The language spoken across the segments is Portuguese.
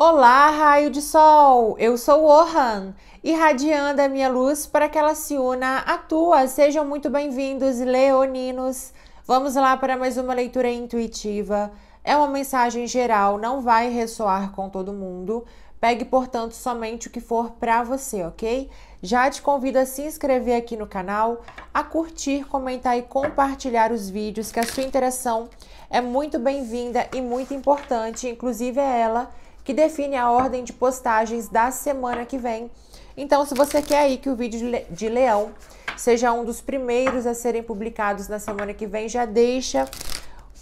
Olá, raio de sol! Eu sou Orhan, irradiando a minha luz para que ela se una à tua. Sejam muito bem-vindos, leoninos! Vamos lá para mais uma leitura intuitiva. É uma mensagem geral, não vai ressoar com todo mundo. Pegue, portanto, somente o que for para você, ok? Já te convido a se inscrever aqui no canal, a curtir, comentar e compartilhar os vídeos, que a sua interação é muito bem-vinda e muito importante, inclusive é ela que define a ordem de postagens da semana que vem. Então, se você quer aí que o vídeo de leão seja um dos primeiros a serem publicados na semana que vem, já deixa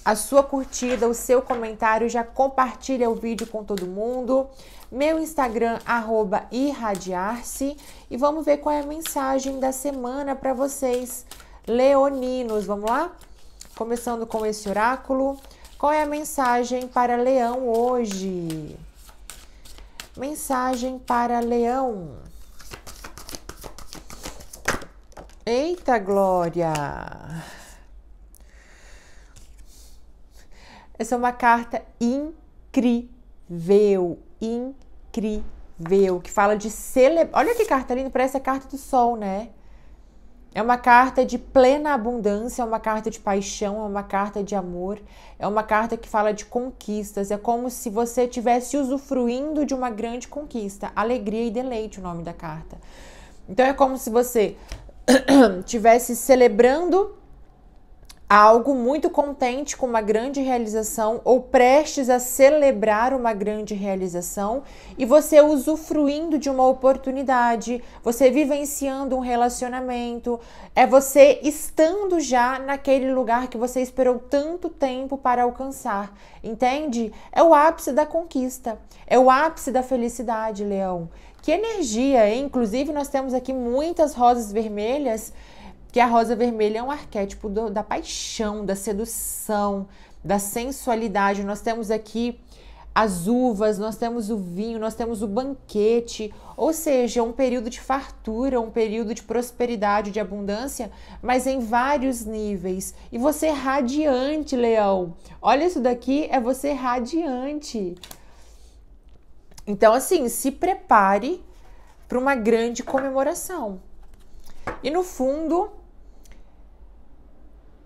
a sua curtida, o seu comentário, já compartilha o vídeo com todo mundo. Meu Instagram, arroba irradiar-se. E vamos ver qual é a mensagem da semana para vocês, leoninos. Vamos lá? Começando com esse oráculo. Qual é a mensagem para leão hoje? Mensagem para Leão. Eita, Glória! Essa é uma carta incrível, incrível, que fala de celebrar. Olha que carta linda, parece a carta do sol, né? É uma carta de plena abundância, é uma carta de paixão, é uma carta de amor, é uma carta que fala de conquistas. É como se você estivesse usufruindo de uma grande conquista. Alegria e deleite, o nome da carta. Então é como se você estivesse celebrando algo muito contente com uma grande realização ou prestes a celebrar uma grande realização e você usufruindo de uma oportunidade, você vivenciando um relacionamento, é você estando já naquele lugar que você esperou tanto tempo para alcançar, entende? É o ápice da conquista, é o ápice da felicidade, Leão. Que energia, hein? Inclusive, nós temos aqui muitas rosas vermelhas que a rosa vermelha é um arquétipo do, da paixão, da sedução, da sensualidade. Nós temos aqui as uvas, nós temos o vinho, nós temos o banquete, ou seja, um período de fartura, um período de prosperidade, de abundância, mas em vários níveis. E você é radiante, leão. Olha isso daqui, é você radiante. Então, assim, se prepare para uma grande comemoração. E no fundo,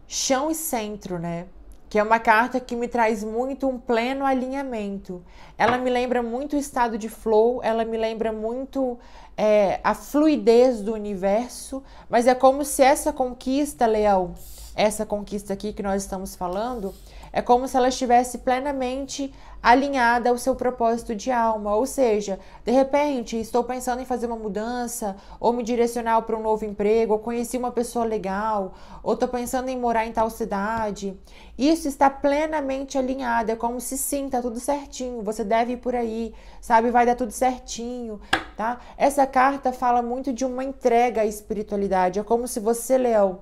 chão e centro, né? Que é uma carta que me traz muito um pleno alinhamento. Ela me lembra muito o estado de flow, ela me lembra muito é, a fluidez do universo, mas é como se essa conquista, Leão, essa conquista aqui que nós estamos falando, é como se ela estivesse plenamente alinhada ao seu propósito de alma. Ou seja, de repente, estou pensando em fazer uma mudança, ou me direcionar para um novo emprego, ou conheci uma pessoa legal, ou estou pensando em morar em tal cidade. Isso está plenamente alinhado. É como se sim, tá tudo certinho. Você deve ir por aí, sabe? Vai dar tudo certinho, tá? Essa carta fala muito de uma entrega à espiritualidade. É como se você, Léo.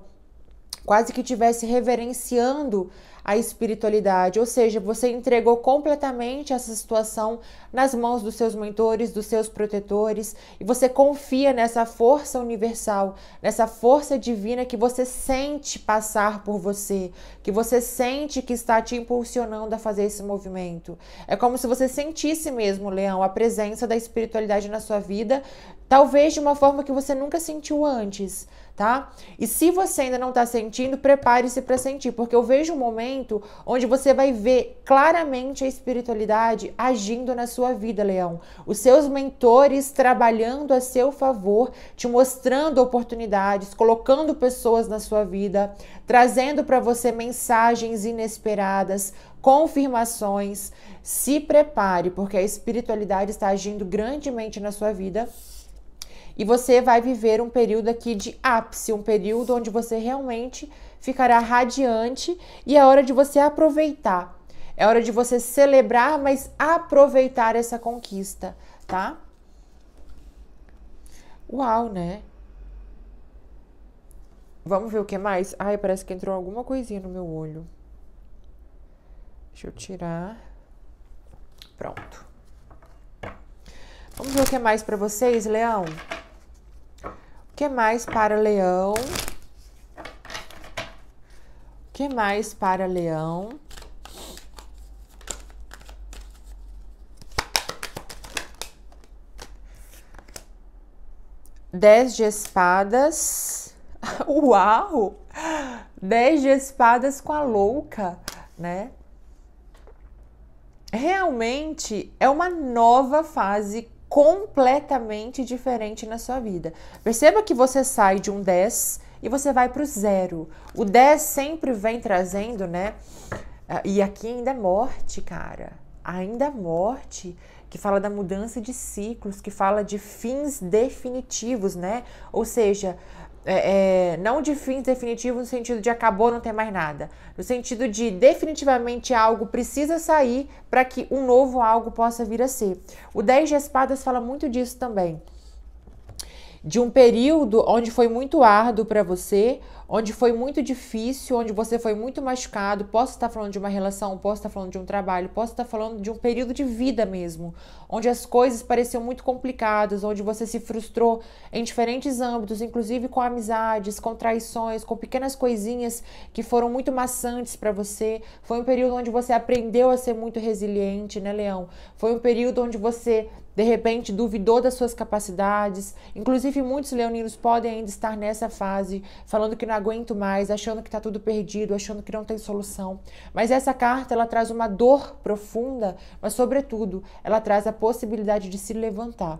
quase que estivesse reverenciando a espiritualidade, ou seja, você entregou completamente essa situação nas mãos dos seus mentores, dos seus protetores, e você confia nessa força universal, nessa força divina que você sente passar por você, que você sente que está te impulsionando a fazer esse movimento. É como se você sentisse mesmo, Leão, a presença da espiritualidade na sua vida talvez de uma forma que você nunca sentiu antes, tá? E se você ainda não tá sentindo, prepare-se para sentir, porque eu vejo um momento onde você vai ver claramente a espiritualidade agindo na sua vida, Leão. Os seus mentores trabalhando a seu favor, te mostrando oportunidades, colocando pessoas na sua vida, trazendo para você mensagens inesperadas, confirmações. Se prepare, porque a espiritualidade está agindo grandemente na sua vida e você vai viver um período aqui de ápice, um período onde você realmente ficará radiante e é hora de você aproveitar. É hora de você celebrar, mas aproveitar essa conquista, tá? Uau, né? Vamos ver o que mais? Ai, parece que entrou alguma coisinha no meu olho. Deixa eu tirar. Pronto. Vamos ver o que é mais para vocês, Leão? que mais para leão? que mais para leão? Dez de espadas. Uau! Dez de espadas com a louca, né? Realmente é uma nova fase completamente diferente na sua vida. Perceba que você sai de um 10 e você vai para o zero. O 10 sempre vem trazendo, né? Ah, e aqui ainda é morte, cara. Ainda é morte que fala da mudança de ciclos, que fala de fins definitivos, né? Ou seja, é, é, não de fins definitivos no sentido de acabou, não tem mais nada. No sentido de definitivamente algo precisa sair para que um novo algo possa vir a ser. O 10 de espadas fala muito disso também. De um período onde foi muito árduo para você, onde foi muito difícil, onde você foi muito machucado. Posso estar falando de uma relação, posso estar falando de um trabalho, posso estar falando de um período de vida mesmo, onde as coisas pareciam muito complicadas, onde você se frustrou em diferentes âmbitos, inclusive com amizades, com traições, com pequenas coisinhas que foram muito maçantes para você. Foi um período onde você aprendeu a ser muito resiliente, né, Leão? Foi um período onde você de repente duvidou das suas capacidades. Inclusive, muitos leoninos podem ainda estar nessa fase, falando que não aguento mais, achando que está tudo perdido, achando que não tem solução. Mas essa carta ela traz uma dor profunda, mas, sobretudo, ela traz a possibilidade de se levantar.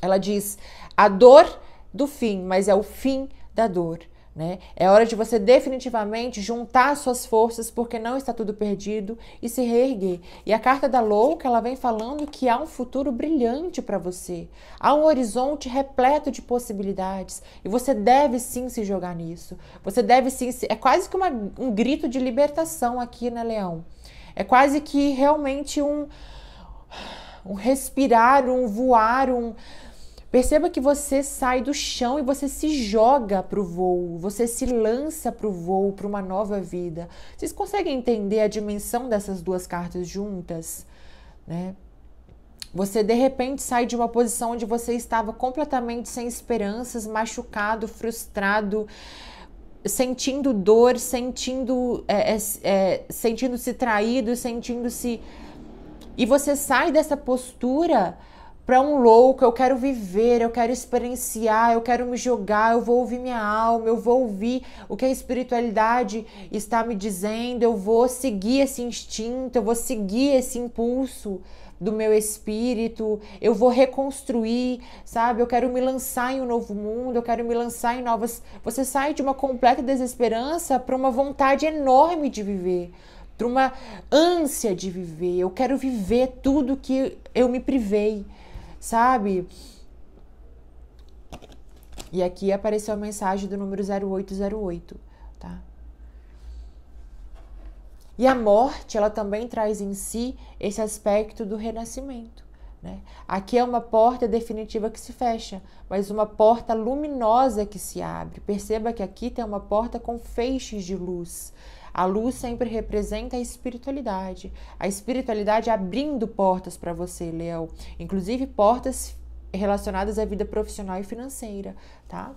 Ela diz: a dor do fim, mas é o fim da dor. Né? É hora de você definitivamente juntar suas forças, porque não está tudo perdido, e se reerguer. E a carta da louca, ela vem falando que há um futuro brilhante para você. Há um horizonte repleto de possibilidades. E você deve sim se jogar nisso. Você deve sim. Se... É quase que uma, um grito de libertação aqui, né, Leão? É quase que realmente um, um respirar, um voar, um Perceba que você sai do chão e você se joga para o voo, você se lança para o voo, para uma nova vida. Vocês conseguem entender a dimensão dessas duas cartas juntas? Né? Você de repente sai de uma posição onde você estava completamente sem esperanças, machucado, frustrado, sentindo dor, sentindo, é, é, é sentindo se traído, sentindo se e você sai dessa postura para um louco, eu quero viver, eu quero experienciar, eu quero me jogar, eu vou ouvir minha alma, eu vou ouvir o que a espiritualidade está me dizendo, eu vou seguir esse instinto, eu vou seguir esse impulso do meu espírito, eu vou reconstruir, sabe? Eu quero me lançar em um novo mundo, eu quero me lançar em novas. Você sai de uma completa desesperança para uma vontade enorme de viver para uma ânsia de viver. Eu quero viver tudo que eu me privei sabe? E aqui apareceu a mensagem do número 0808, tá? E a morte, ela também traz em si esse aspecto do renascimento. Né? Aqui é uma porta definitiva que se fecha, mas uma porta luminosa que se abre. Perceba que aqui tem uma porta com feixes de luz. A luz sempre representa a espiritualidade. A espiritualidade abrindo portas para você, Leão. Inclusive portas relacionadas à vida profissional e financeira, tá?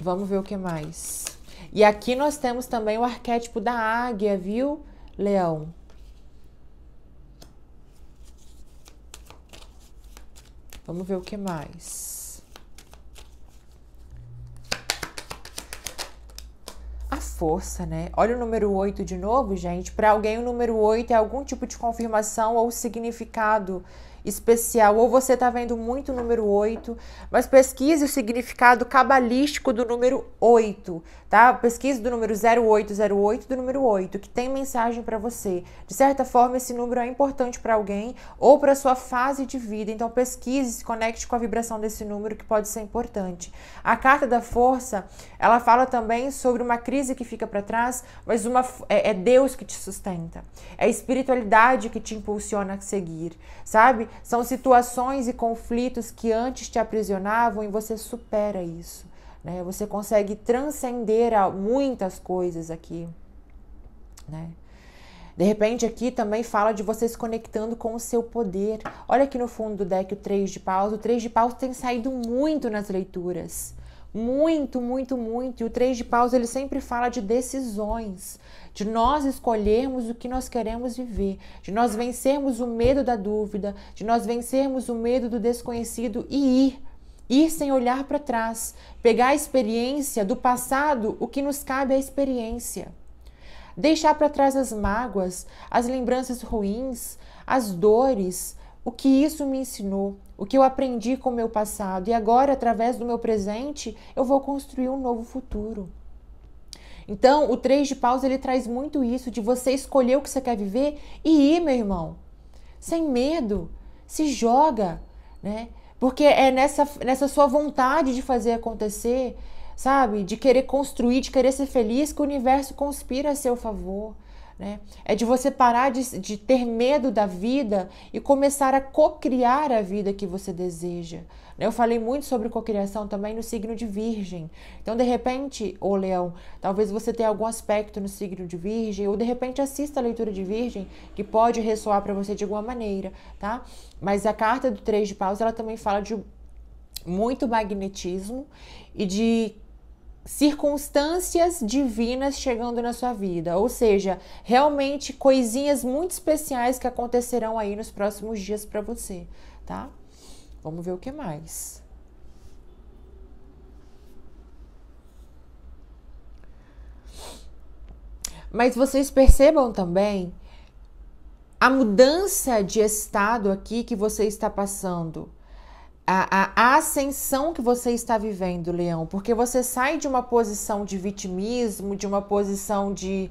Vamos ver o que mais. E aqui nós temos também o arquétipo da águia, viu, Leão? Vamos ver o que mais. força, né? Olha o número 8 de novo, gente. Para alguém, o número 8 é algum tipo de confirmação ou significado especial, ou você está vendo muito o número 8, mas pesquise o significado cabalístico do número 8, tá? Pesquise do número 0808 do número 8, que tem mensagem para você. De certa forma, esse número é importante para alguém ou para sua fase de vida, então pesquise, se conecte com a vibração desse número que pode ser importante. A carta da força, ela fala também sobre uma crise que fica para trás, mas uma é, é Deus que te sustenta. É a espiritualidade que te impulsiona a seguir, sabe? São situações e conflitos que antes te aprisionavam e você supera isso. Né? Você consegue transcender a muitas coisas aqui. Né? De repente, aqui também fala de você se conectando com o seu poder. Olha aqui no fundo do deck o 3 de paus. O 3 de paus tem saído muito nas leituras muito, muito, muito. E o três de paus ele sempre fala de decisões, de nós escolhermos o que nós queremos viver, de nós vencermos o medo da dúvida, de nós vencermos o medo do desconhecido e ir ir sem olhar para trás, pegar a experiência do passado, o que nos cabe à experiência. Deixar para trás as mágoas, as lembranças ruins, as dores, o que isso me ensinou, o que eu aprendi com o meu passado e agora, através do meu presente, eu vou construir um novo futuro. Então, o 3 de paus ele traz muito isso de você escolher o que você quer viver e ir, meu irmão. Sem medo, se joga, né? Porque é nessa, nessa sua vontade de fazer acontecer, sabe? De querer construir, de querer ser feliz, que o universo conspira a seu favor. Né? É de você parar de, de ter medo da vida e começar a cocriar a vida que você deseja. Né? Eu falei muito sobre cocriação também no signo de Virgem. Então, de repente, ô Leão, talvez você tenha algum aspecto no signo de Virgem, ou de repente assista a leitura de Virgem, que pode ressoar para você de alguma maneira, tá? Mas a carta do Três de Paus, ela também fala de muito magnetismo e de circunstâncias divinas chegando na sua vida, ou seja, realmente coisinhas muito especiais que acontecerão aí nos próximos dias para você, tá? Vamos ver o que mais. Mas vocês percebam também a mudança de estado aqui que você está passando a, a, ascensão que você está vivendo, Leão, porque você sai de uma posição de vitimismo, de uma posição de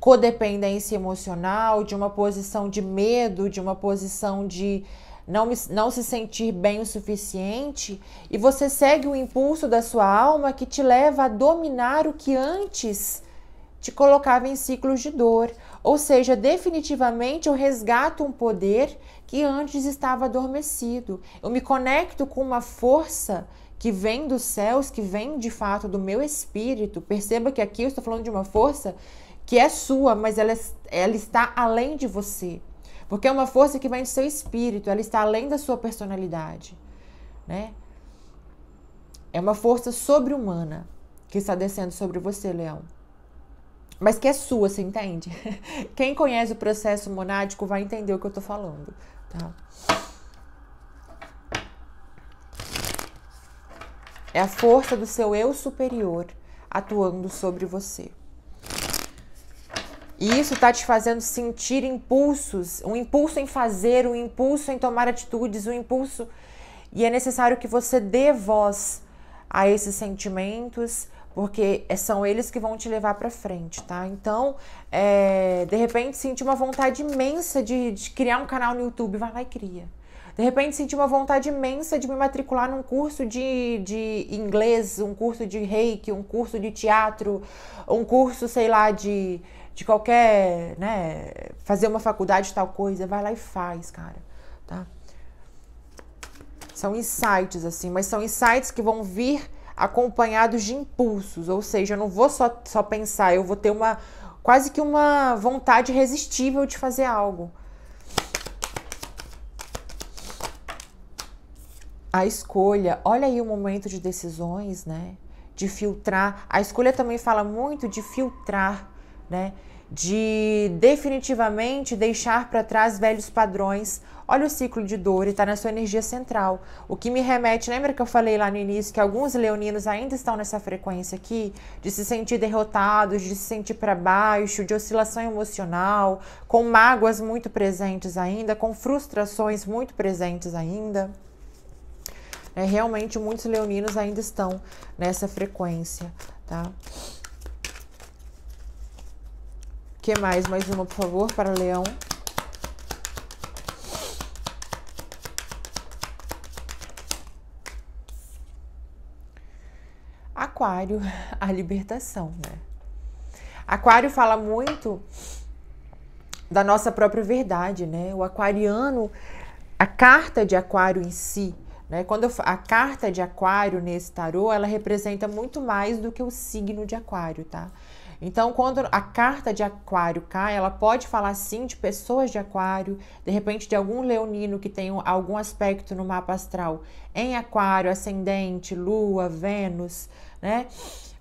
codependência emocional, de uma posição de medo, de uma posição de não, não se sentir bem o suficiente, e você segue o impulso da sua alma que te leva a dominar o que antes te colocava em ciclos de dor. Ou seja, definitivamente eu resgato um poder que antes estava adormecido. Eu me conecto com uma força que vem dos céus, que vem de fato do meu espírito. Perceba que aqui eu estou falando de uma força que é sua, mas ela, ela está além de você. Porque é uma força que vem do seu espírito, ela está além da sua personalidade. Né? É uma força sobre-humana que está descendo sobre você, Leão mas que é sua, você entende? Quem conhece o processo monádico vai entender o que eu estou falando, Tá? É a força do seu eu superior atuando sobre você. E isso está te fazendo sentir impulsos, um impulso em fazer, um impulso em tomar atitudes, um impulso. E é necessário que você dê voz a esses sentimentos, porque é, são eles que vão te levar para frente, tá? Então, é, de repente, sentir uma vontade imensa de, de criar um canal no YouTube, vai lá e cria. De repente senti uma vontade imensa de me matricular num curso de, de inglês, um curso de reiki, um curso de teatro, um curso, sei lá, de, de qualquer, né, fazer uma faculdade, tal coisa. Vai lá e faz, cara, tá? São insights, assim, mas são insights que vão vir acompanhados de impulsos, ou seja, eu não vou só, só pensar, eu vou ter uma quase que uma vontade irresistível de fazer algo. A escolha, olha aí o momento de decisões, né? De filtrar. A escolha também fala muito de filtrar, né? De definitivamente deixar para trás velhos padrões Olha o ciclo de dor e está na sua energia central. O que me remete, lembra que eu falei lá no início que alguns leoninos ainda estão nessa frequência aqui de se sentir derrotados, de se sentir para baixo, de oscilação emocional, com mágoas muito presentes ainda, com frustrações muito presentes ainda. É, realmente muitos leoninos ainda estão nessa frequência, tá? que mais? Mais uma, por favor, para o leão. Aquário, a libertação, né? Aquário fala muito da nossa própria verdade, né? O aquariano, a carta de aquário em si, né? Quando eu, a carta de aquário nesse tarô, ela representa muito mais do que o signo de aquário, tá? Então, quando a carta de Aquário cai, ela pode falar sim de pessoas de Aquário, de repente de algum leonino que tem algum aspecto no mapa astral em Aquário, ascendente, Lua, Vênus, né?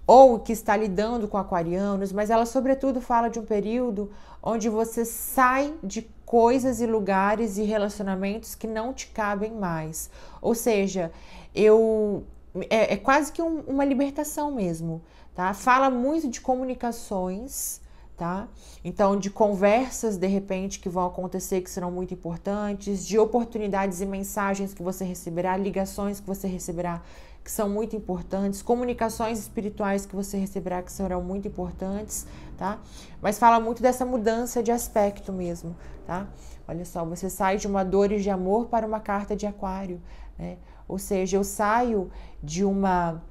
Ou que está lidando com aquarianos, mas ela, sobretudo, fala de um período onde você sai de coisas e lugares e relacionamentos que não te cabem mais. Ou seja, eu é, é quase que um, uma libertação mesmo tá? Fala muito de comunicações, tá? Então, de conversas de repente que vão acontecer que serão muito importantes, de oportunidades e mensagens que você receberá, ligações que você receberá que são muito importantes, comunicações espirituais que você receberá que serão muito importantes, tá? Mas fala muito dessa mudança de aspecto mesmo, tá? Olha só, você sai de uma dores de amor para uma carta de aquário, né? Ou seja, eu saio de uma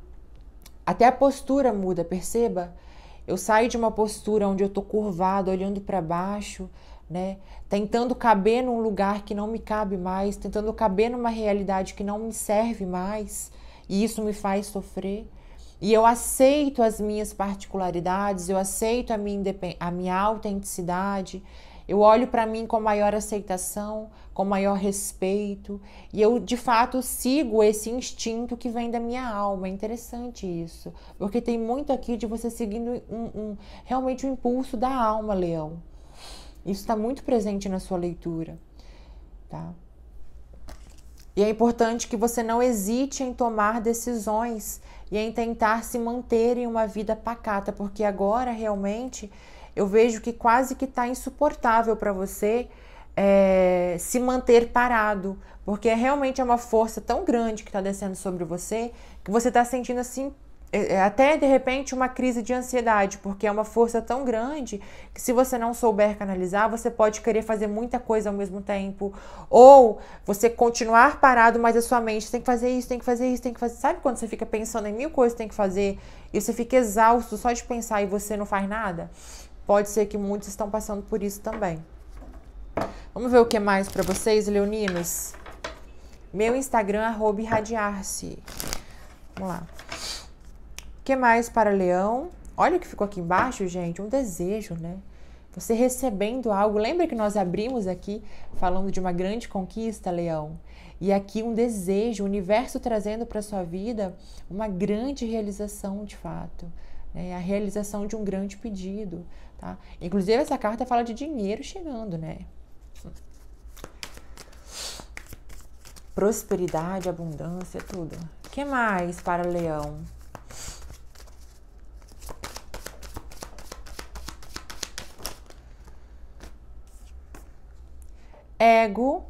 até a postura muda, perceba? Eu saio de uma postura onde eu estou curvado, olhando para baixo, né? Tentando caber num lugar que não me cabe mais, tentando caber numa realidade que não me serve mais, e isso me faz sofrer. E eu aceito as minhas particularidades, eu aceito a minha, a minha autenticidade, eu olho para mim com maior aceitação, com maior respeito, e eu de fato sigo esse instinto que vem da minha alma. É interessante isso, porque tem muito aqui de você seguindo um, um, realmente o um impulso da alma, Leão. Isso está muito presente na sua leitura, tá? E é importante que você não hesite em tomar decisões e em tentar se manter em uma vida pacata, porque agora realmente eu vejo que quase que está insuportável para você é, se manter parado, porque é realmente é uma força tão grande que está descendo sobre você que você está sentindo assim é, é, até de repente uma crise de ansiedade, porque é uma força tão grande que se você não souber canalizar, você pode querer fazer muita coisa ao mesmo tempo, ou você continuar parado, mas a sua mente tem que fazer isso, tem que fazer isso, tem que fazer. Sabe quando você fica pensando em mil coisas que tem que fazer e você fica exausto só de pensar e você não faz nada? Pode ser que muitos estão passando por isso também. Vamos ver o que mais para vocês, leoninos? Meu Instagram, arroba irradiar-se. Vamos lá. O que mais para leão? Olha o que ficou aqui embaixo, gente. Um desejo, né? Você recebendo algo. Lembra que nós abrimos aqui falando de uma grande conquista, leão? E aqui um desejo, o universo trazendo para sua vida uma grande realização, de fato. Né? A realização de um grande pedido. Tá? Inclusive, essa carta fala de dinheiro chegando, né? Prosperidade, abundância, tudo. O que mais para leão? Ego.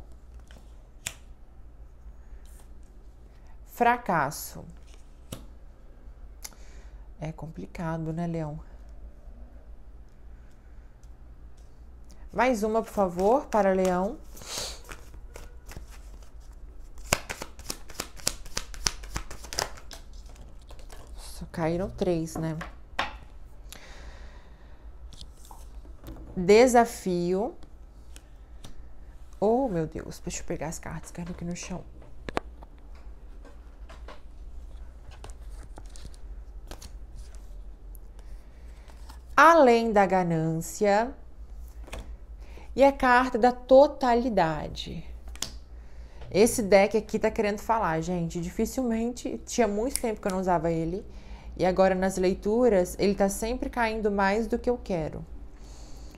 Fracasso. É complicado, né, Leão? Mais uma, por favor, para leão. Só caíram três, né? Desafio. Oh, meu Deus. Deixa eu pegar as cartas. caiu aqui no chão. Além da ganância e a é carta da totalidade. Esse deck aqui tá querendo falar, gente. Dificilmente, tinha muito tempo que eu não usava ele. E agora nas leituras, ele tá sempre caindo mais do que eu quero.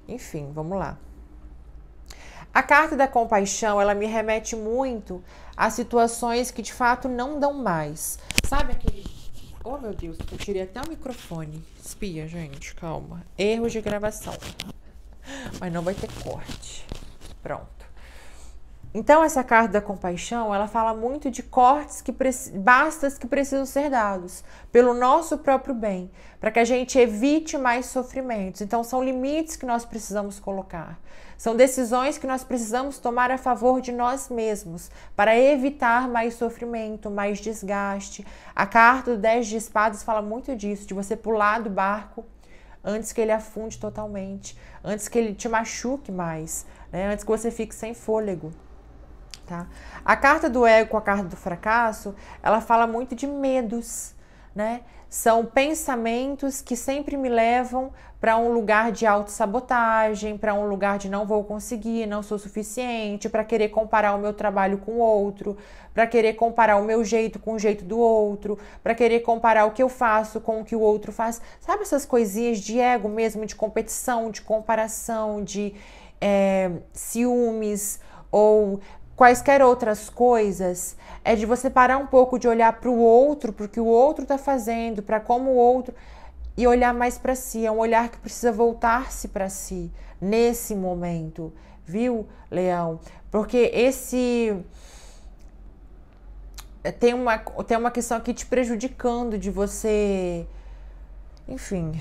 Enfim, vamos lá. A carta da compaixão, ela me remete muito a situações que de fato não dão mais. Sabe aquele. Oh, meu Deus, eu tirei até o microfone. Espia, gente, calma. Erro de gravação mas não vai ter corte. Pronto. Então essa carta da compaixão, ela fala muito de cortes que bastas que precisam ser dados pelo nosso próprio bem, para que a gente evite mais sofrimentos. Então são limites que nós precisamos colocar. São decisões que nós precisamos tomar a favor de nós mesmos, para evitar mais sofrimento, mais desgaste. A carta do 10 de espadas fala muito disso, de você pular do barco antes que ele afunde totalmente, antes que ele te machuque mais, né? antes que você fique sem fôlego. Tá? A carta do ego com a carta do fracasso, ela fala muito de medos, né? São pensamentos que sempre me levam para um lugar de autossabotagem, para um lugar de não vou conseguir, não sou suficiente, para querer comparar o meu trabalho com o outro, para querer comparar o meu jeito com o jeito do outro, para querer comparar o que eu faço com o que o outro faz. Sabe essas coisinhas de ego mesmo, de competição, de comparação, de é, ciúmes ou quaisquer outras coisas, é de você parar um pouco de olhar para o outro, porque o que o outro está fazendo, para como o outro e olhar mais para si. É um olhar que precisa voltar-se para si nesse momento, viu, Leão? Porque esse eh, tem uma tem uma questão aqui te prejudicando de você, enfim.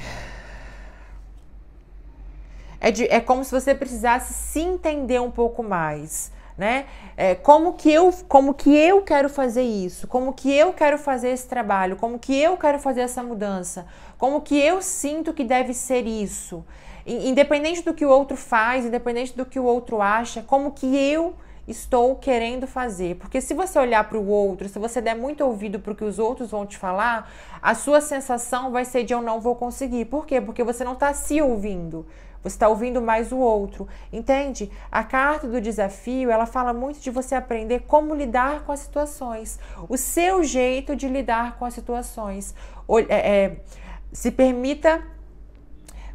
É, de, é como se você precisasse se entender um pouco mais né? É, como que eu, como que eu quero fazer isso? Como que eu quero fazer esse trabalho? Como que eu quero fazer essa mudança? Como que eu sinto que deve ser isso? Independente do que o outro faz, independente do que o outro acha, como que eu estou querendo fazer. Porque se você olhar para o outro, se você der muito ouvido para o que os outros vão te falar, a sua sensação vai ser de eu não vou conseguir. Por quê? Porque você não está se ouvindo você está ouvindo mais o outro. Entende? A carta do desafio, ela fala muito de você aprender como lidar com as situações, o seu jeito de lidar com as situações. É, é, se permita.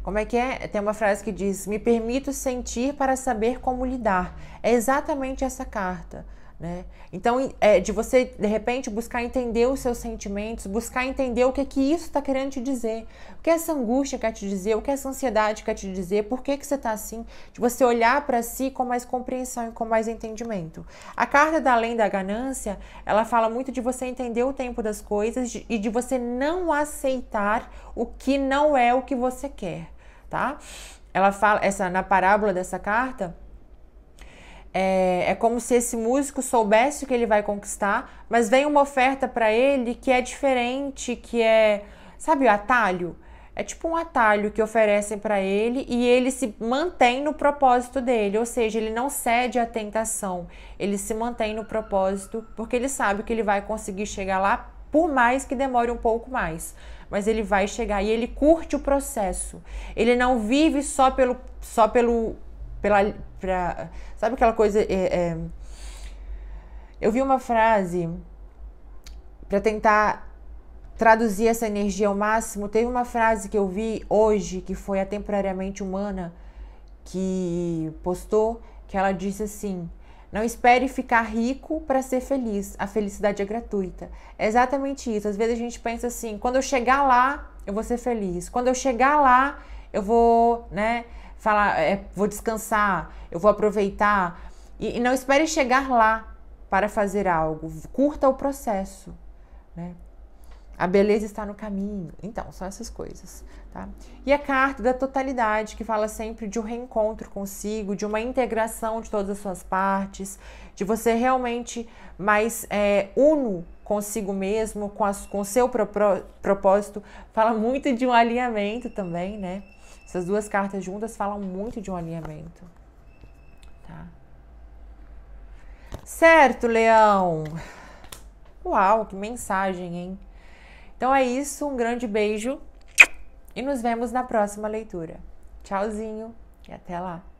Como é que é? Tem uma frase que diz: Me permito sentir para saber como lidar. É exatamente essa carta. Né? Então, é, de você, de repente, buscar entender os seus sentimentos, buscar entender o que é que isso está querendo te dizer, o que essa angústia quer te dizer, o que essa ansiedade quer te dizer, por que, que você está assim, de você olhar para si com mais compreensão e com mais entendimento. A carta da Além da Ganância, ela fala muito de você entender o tempo das coisas e de você não aceitar o que não é o que você quer, tá? Ela fala, essa, na parábola dessa carta, é, é, como se esse músico soubesse o que ele vai conquistar, mas vem uma oferta para ele que é diferente, que é, sabe, o atalho. É tipo um atalho que oferecem para ele e ele se mantém no propósito dele, ou seja, ele não cede à tentação, ele se mantém no propósito porque ele sabe que ele vai conseguir chegar lá, por mais que demore um pouco mais. Mas ele vai chegar e ele curte o processo. Ele não vive só pelo, só pelo pela, pra, sabe aquela coisa? É, é, eu vi uma frase para tentar traduzir essa energia ao máximo. Teve uma frase que eu vi hoje que foi a temporariamente humana que postou que ela disse assim: não espere ficar rico para ser feliz. A felicidade é gratuita. É exatamente isso. Às vezes a gente pensa assim: quando eu chegar lá, eu vou ser feliz. Quando eu chegar lá, eu vou, né? falar, é, vou descansar, eu vou aproveitar. E, e, não espere chegar lá para fazer algo. Curta o processo, né? A beleza está no caminho. Então, são essas coisas, tá? E a carta da totalidade, que fala sempre de um reencontro consigo, de uma integração de todas as suas partes, de você realmente mais é, uno consigo mesmo, com, as, com seu pro, pro, propósito. Fala muito de um alinhamento também, né? Essas duas cartas juntas falam muito de um alinhamento. Tá? Certo, Leão. Uau, que mensagem, hein? Então é isso, um grande beijo e nos vemos na próxima leitura. Tchauzinho e até lá.